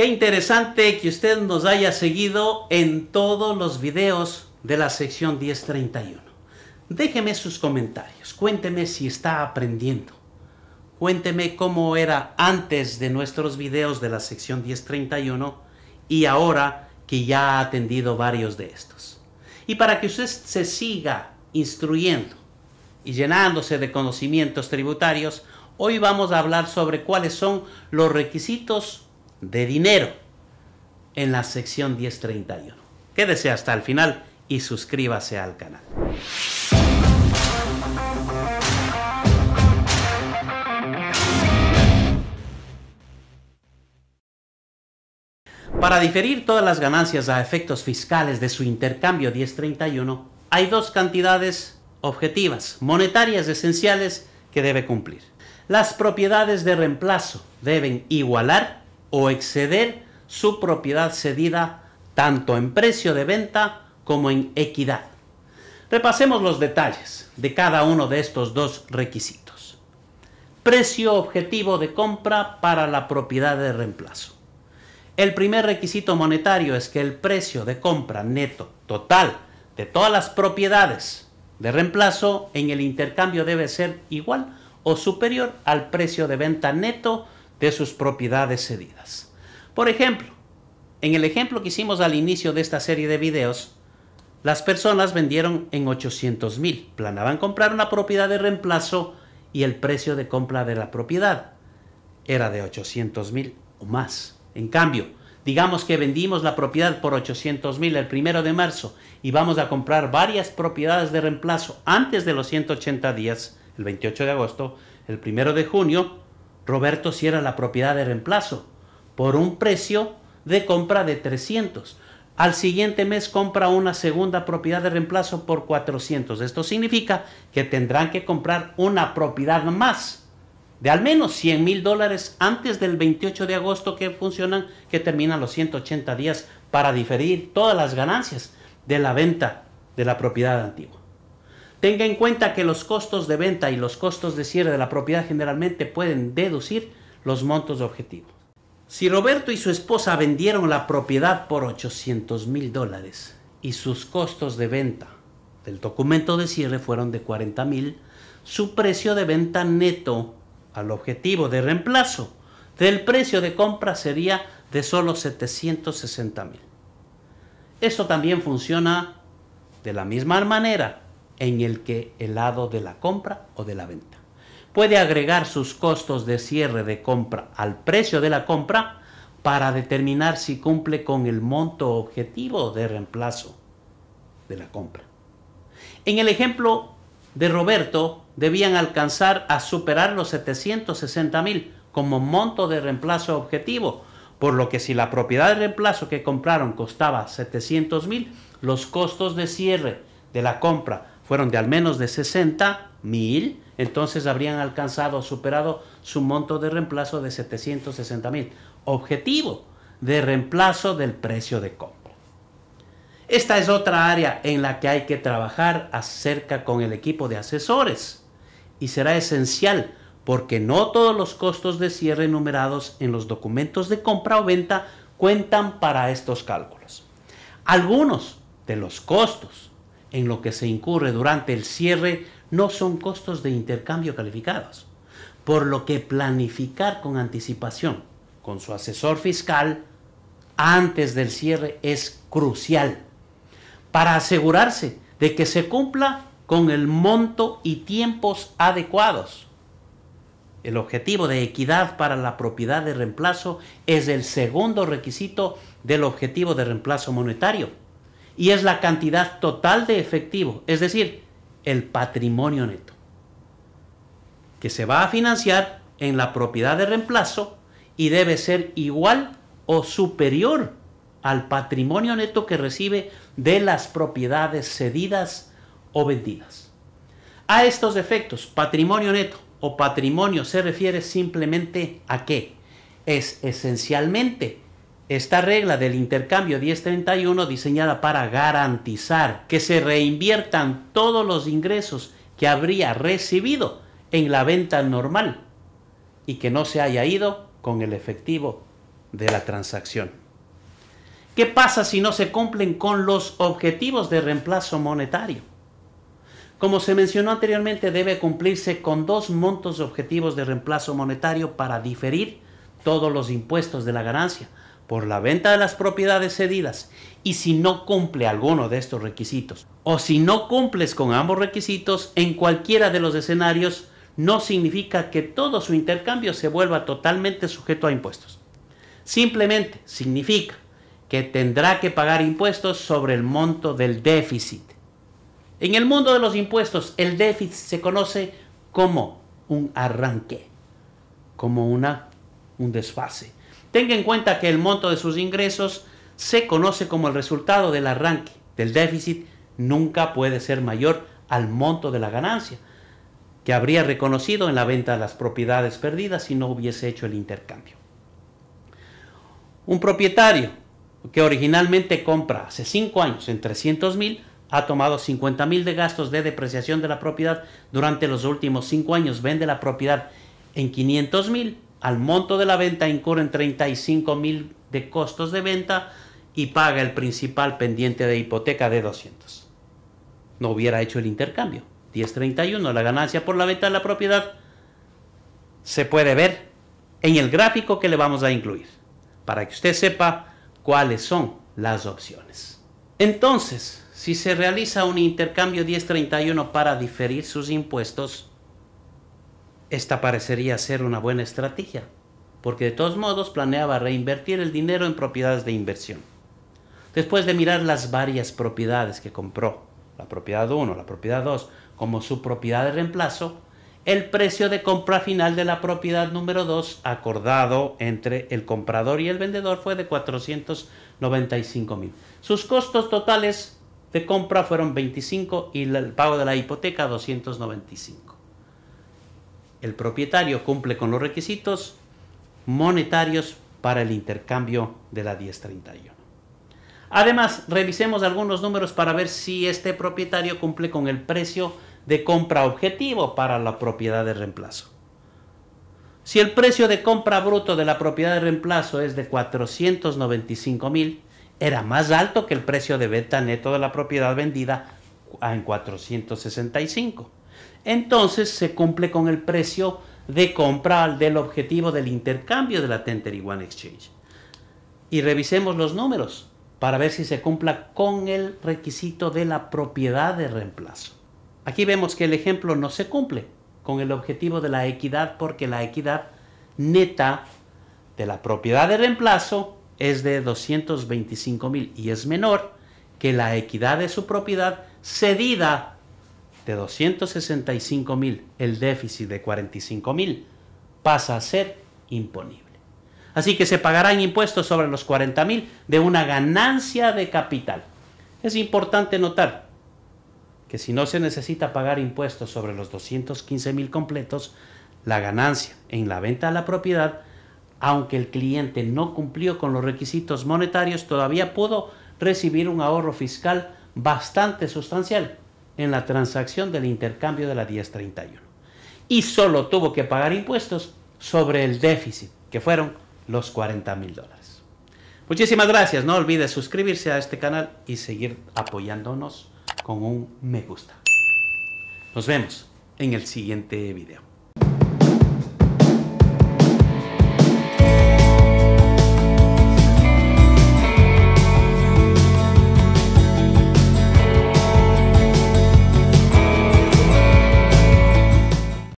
Qué interesante que usted nos haya seguido en todos los videos de la sección 1031. Déjeme sus comentarios, cuénteme si está aprendiendo. Cuénteme cómo era antes de nuestros videos de la sección 1031 y ahora que ya ha atendido varios de estos. Y para que usted se siga instruyendo y llenándose de conocimientos tributarios, hoy vamos a hablar sobre cuáles son los requisitos de dinero en la sección 1031. Quédese hasta el final y suscríbase al canal. Para diferir todas las ganancias a efectos fiscales de su intercambio 1031, hay dos cantidades objetivas, monetarias esenciales que debe cumplir. Las propiedades de reemplazo deben igualar o exceder su propiedad cedida tanto en precio de venta como en equidad. Repasemos los detalles de cada uno de estos dos requisitos. Precio objetivo de compra para la propiedad de reemplazo. El primer requisito monetario es que el precio de compra neto total de todas las propiedades de reemplazo en el intercambio debe ser igual o superior al precio de venta neto de sus propiedades cedidas. Por ejemplo, en el ejemplo que hicimos al inicio de esta serie de videos, las personas vendieron en 800 mil, planaban comprar una propiedad de reemplazo y el precio de compra de la propiedad era de 800 mil o más. En cambio, digamos que vendimos la propiedad por 800 mil el primero de marzo y vamos a comprar varias propiedades de reemplazo antes de los 180 días, el 28 de agosto, el primero de junio Roberto cierra la propiedad de reemplazo por un precio de compra de 300. Al siguiente mes compra una segunda propiedad de reemplazo por 400. Esto significa que tendrán que comprar una propiedad más de al menos 100 mil dólares antes del 28 de agosto que funcionan, que terminan los 180 días para diferir todas las ganancias de la venta de la propiedad antigua. Tenga en cuenta que los costos de venta y los costos de cierre de la propiedad generalmente pueden deducir los montos objetivos. Si Roberto y su esposa vendieron la propiedad por 800 mil dólares y sus costos de venta del documento de cierre fueron de 40 mil, su precio de venta neto al objetivo de reemplazo del precio de compra sería de solo 760 mil. Esto también funciona de la misma manera en el que el lado de la compra o de la venta. Puede agregar sus costos de cierre de compra al precio de la compra para determinar si cumple con el monto objetivo de reemplazo de la compra. En el ejemplo de Roberto, debían alcanzar a superar los 760 mil como monto de reemplazo objetivo, por lo que si la propiedad de reemplazo que compraron costaba 700 mil, los costos de cierre de la compra fueron de al menos de 60 mil, entonces habrían alcanzado o superado su monto de reemplazo de 760 mil. Objetivo de reemplazo del precio de compra. Esta es otra área en la que hay que trabajar acerca con el equipo de asesores y será esencial porque no todos los costos de cierre enumerados en los documentos de compra o venta cuentan para estos cálculos. Algunos de los costos en lo que se incurre durante el cierre no son costos de intercambio calificados, por lo que planificar con anticipación con su asesor fiscal antes del cierre es crucial para asegurarse de que se cumpla con el monto y tiempos adecuados. El objetivo de equidad para la propiedad de reemplazo es el segundo requisito del objetivo de reemplazo monetario y es la cantidad total de efectivo, es decir, el patrimonio neto, que se va a financiar en la propiedad de reemplazo y debe ser igual o superior al patrimonio neto que recibe de las propiedades cedidas o vendidas. A estos efectos, patrimonio neto o patrimonio se refiere simplemente a qué? Es esencialmente esta regla del intercambio 1031 diseñada para garantizar que se reinviertan todos los ingresos que habría recibido en la venta normal y que no se haya ido con el efectivo de la transacción. ¿Qué pasa si no se cumplen con los objetivos de reemplazo monetario? Como se mencionó anteriormente, debe cumplirse con dos montos objetivos de reemplazo monetario para diferir todos los impuestos de la ganancia por la venta de las propiedades cedidas y si no cumple alguno de estos requisitos o si no cumples con ambos requisitos en cualquiera de los escenarios no significa que todo su intercambio se vuelva totalmente sujeto a impuestos. Simplemente significa que tendrá que pagar impuestos sobre el monto del déficit. En el mundo de los impuestos, el déficit se conoce como un arranque, como una un desfase. Tenga en cuenta que el monto de sus ingresos se conoce como el resultado del arranque del déficit, nunca puede ser mayor al monto de la ganancia que habría reconocido en la venta de las propiedades perdidas si no hubiese hecho el intercambio. Un propietario que originalmente compra hace 5 años en 300 mil, ha tomado 50 mil de gastos de depreciación de la propiedad durante los últimos 5 años, vende la propiedad en 500 mil al monto de la venta incurren 35 mil de costos de venta y paga el principal pendiente de hipoteca de 200. No hubiera hecho el intercambio. 1031, la ganancia por la venta de la propiedad se puede ver en el gráfico que le vamos a incluir para que usted sepa cuáles son las opciones. Entonces, si se realiza un intercambio 1031 para diferir sus impuestos, esta parecería ser una buena estrategia, porque de todos modos planeaba reinvertir el dinero en propiedades de inversión. Después de mirar las varias propiedades que compró, la propiedad 1, la propiedad 2, como su propiedad de reemplazo, el precio de compra final de la propiedad número 2 acordado entre el comprador y el vendedor fue de 495 mil. Sus costos totales de compra fueron 25 y el pago de la hipoteca 295 el propietario cumple con los requisitos monetarios para el intercambio de la 1031. Además, revisemos algunos números para ver si este propietario cumple con el precio de compra objetivo para la propiedad de reemplazo. Si el precio de compra bruto de la propiedad de reemplazo es de 495 mil, era más alto que el precio de venta neto de la propiedad vendida en 465 entonces se cumple con el precio de compra del objetivo del intercambio de la Tentery One Exchange. Y revisemos los números para ver si se cumpla con el requisito de la propiedad de reemplazo. Aquí vemos que el ejemplo no se cumple con el objetivo de la equidad porque la equidad neta de la propiedad de reemplazo es de 225 mil y es menor que la equidad de su propiedad cedida de 265 mil, el déficit de 45 mil, pasa a ser imponible. Así que se pagarán impuestos sobre los 40 mil de una ganancia de capital. Es importante notar que si no se necesita pagar impuestos sobre los 215 mil completos, la ganancia en la venta de la propiedad, aunque el cliente no cumplió con los requisitos monetarios, todavía pudo recibir un ahorro fiscal bastante sustancial en la transacción del intercambio de la 1031. Y solo tuvo que pagar impuestos sobre el déficit, que fueron los 40 mil dólares. Muchísimas gracias. No olvides suscribirse a este canal y seguir apoyándonos con un me gusta. Nos vemos en el siguiente video.